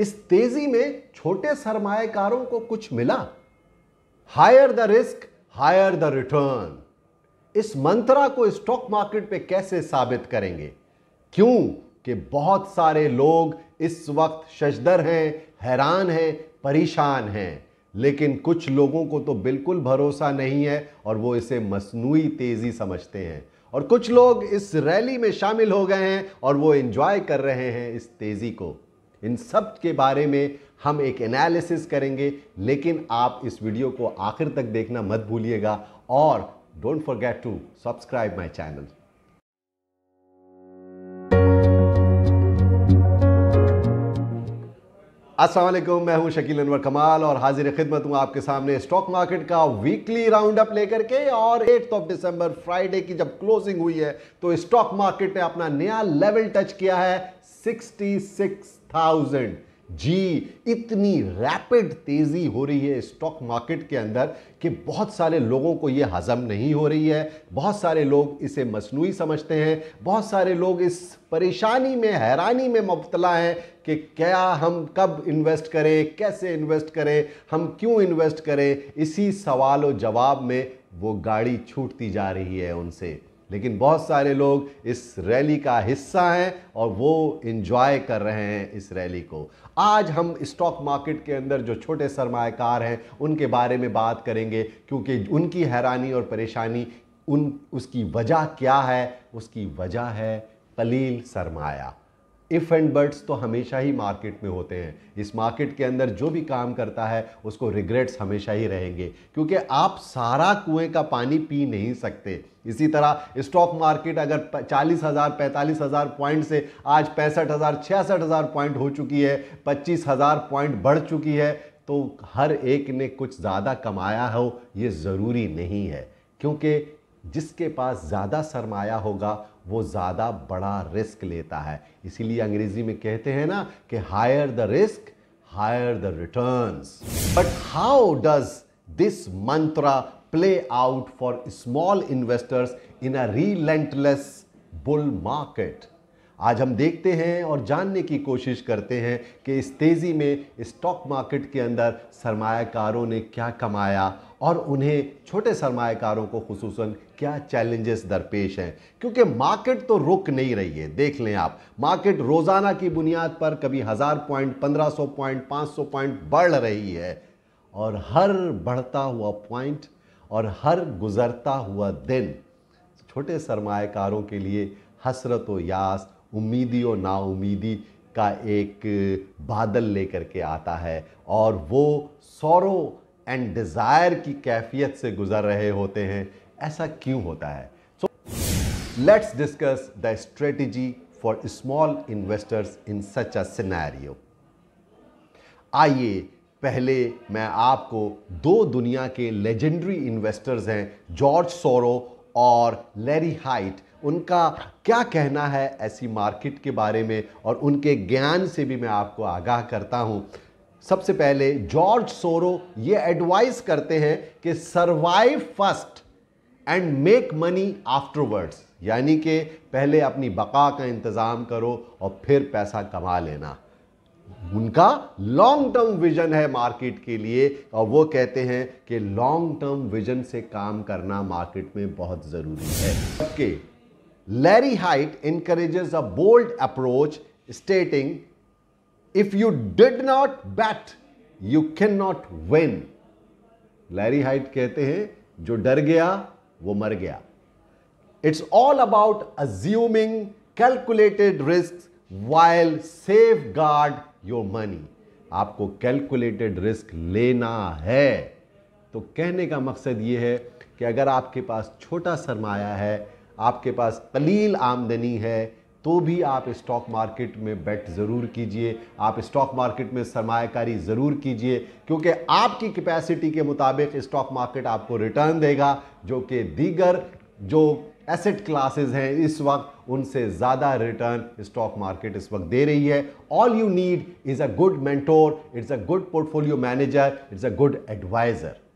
इस तेजी में छोटे सरमाएकारों को कुछ मिला higher the risk higher the return इस मंत्रा को स्टॉक मार्केट पे कैसे साबित करेंगे क्यों कि बहुत सारे लोग इस वक्त शशदर हैं हैरान हैं परेशान हैं लेकिन कुछ लोगों को तो बिल्कुल भरोसा नहीं है और वो इसे मसनू तेज़ी समझते हैं और कुछ लोग इस रैली में शामिल हो गए हैं और वो एंजॉय कर रहे हैं इस तेज़ी को इन सब के बारे में हम एक एनालिसिस करेंगे लेकिन आप इस वीडियो को आखिर तक देखना मत भूलिएगा और don't forget to subscribe my channel Aslam मैं हूं शकील अनवर कमाल और हाजिर खिदमत हूं आपके सामने स्टॉक मार्केट का वीकली राउंड अप लेकर के और एट्थ ऑफ दिसंबर फ्राइडे की जब क्लोजिंग हुई है तो स्टॉक मार्केट ने अपना नया लेवल टच किया है 66,000 जी इतनी रैपिड तेज़ी हो रही है स्टॉक मार्केट के अंदर कि बहुत सारे लोगों को ये हज़म नहीं हो रही है बहुत सारे लोग इसे मसनू समझते हैं बहुत सारे लोग इस परेशानी में हैरानी में मुबतला हैं कि क्या हम कब इन्वेस्ट करें कैसे इन्वेस्ट करें हम क्यों इन्वेस्ट करें इसी सवाल और जवाब में वो गाड़ी छूटती जा रही है उनसे लेकिन बहुत सारे लोग इस रैली का हिस्सा हैं और वो इन्जॉय कर रहे हैं इस रैली को आज हम स्टॉक मार्केट के अंदर जो छोटे सरमाकार हैं उनके बारे में बात करेंगे क्योंकि उनकी हैरानी और परेशानी उन उसकी वजह क्या है उसकी वजह है कलील सरमाया इफ़ एंड बर्ड्स तो हमेशा ही मार्केट में होते हैं इस मार्केट के अंदर जो भी काम करता है उसको रिग्रेट्स हमेशा ही रहेंगे क्योंकि आप सारा कुएं का पानी पी नहीं सकते इसी तरह स्टॉक मार्केट अगर चालीस हज़ार पैंतालीस हज़ार पॉइंट से आज पैंसठ हज़ार छियासठ हज़ार पॉइंट हो चुकी है पच्चीस हज़ार पॉइंट बढ़ चुकी है तो हर एक ने कुछ ज़्यादा कमाया हो ये ज़रूरी नहीं है क्योंकि जिसके पास ज़्यादा सरमाया होगा वो ज़्यादा बड़ा रिस्क लेता है इसीलिए अंग्रेजी में कहते हैं ना कि higher the risk higher the return but how does this mantra play out for small investors in a relentless bull market आज हम देखते हैं और जानने की कोशिश करते हैं कि इस तेज़ी में स्टॉक मार्केट के अंदर सरमाकारों ने क्या कमाया और उन्हें छोटे सरमाकारों को खसूस क्या चैलेंजेस दरपेश हैं क्योंकि मार्केट तो रुक नहीं रही है देख लें आप मार्केट रोज़ाना की बुनियाद पर कभी हज़ार पॉइंट पंद्रह सौ पॉइंट पाँच सौ पॉइंट बढ़ रही है और हर बढ़ता हुआ पॉइंट और हर गुज़रता हुआ दिन छोटे सरमाकारों के लिए हसरत व यास उम्मीदी और नाउमीदी का एक बादल लेकर के आता है और वो सौरों एंड डिज़ायर की कैफियत से गुज़र रहे होते हैं ऐसा क्यों होता है so let's discuss the strategy for small investors in such a scenario आइए पहले मैं आपको दो दुनिया के लेजेंडरी इन्वेस्टर्स हैं जॉर्ज सोरो और लेरी हाइट उनका क्या कहना है ऐसी मार्केट के बारे में और उनके ज्ञान से भी मैं आपको आगाह करता हूँ सबसे पहले जॉर्ज सोरो ये एडवाइस करते हैं कि survive first and make money afterwards यानी कि पहले अपनी बका का इंतज़ाम करो और फिर पैसा कमा लेना उनका लॉन्ग टर्म विजन है मार्केट के लिए और वो कहते हैं कि लॉन्ग टर्म विजन से काम करना मार्केट में बहुत ज़रूरी है Larry Hite encourages a bold approach stating, if you did not bat, you cannot win. Larry Hite कहते हैं जो डर गया वो मर गया It's all about assuming calculated risks while safeguard your money. आपको कैलकुलेटेड रिस्क लेना है तो कहने का मकसद ये है कि अगर आपके पास छोटा सरमाया है आपके पास कलील आमदनी है तो भी आप स्टॉक मार्केट में बेट ज़रूर कीजिए आप स्टॉक मार्केट में सरमाकारी ज़रूर कीजिए क्योंकि आपकी कैपेसिटी के मुताबिक स्टॉक मार्केट आपको रिटर्न देगा जो कि दीगर जो एसेट क्लासेस हैं इस वक्त उनसे ज़्यादा रिटर्न स्टॉक मार्केट इस वक्त दे रही है all you need is a good mentor it's a good portfolio manager it's a good adviser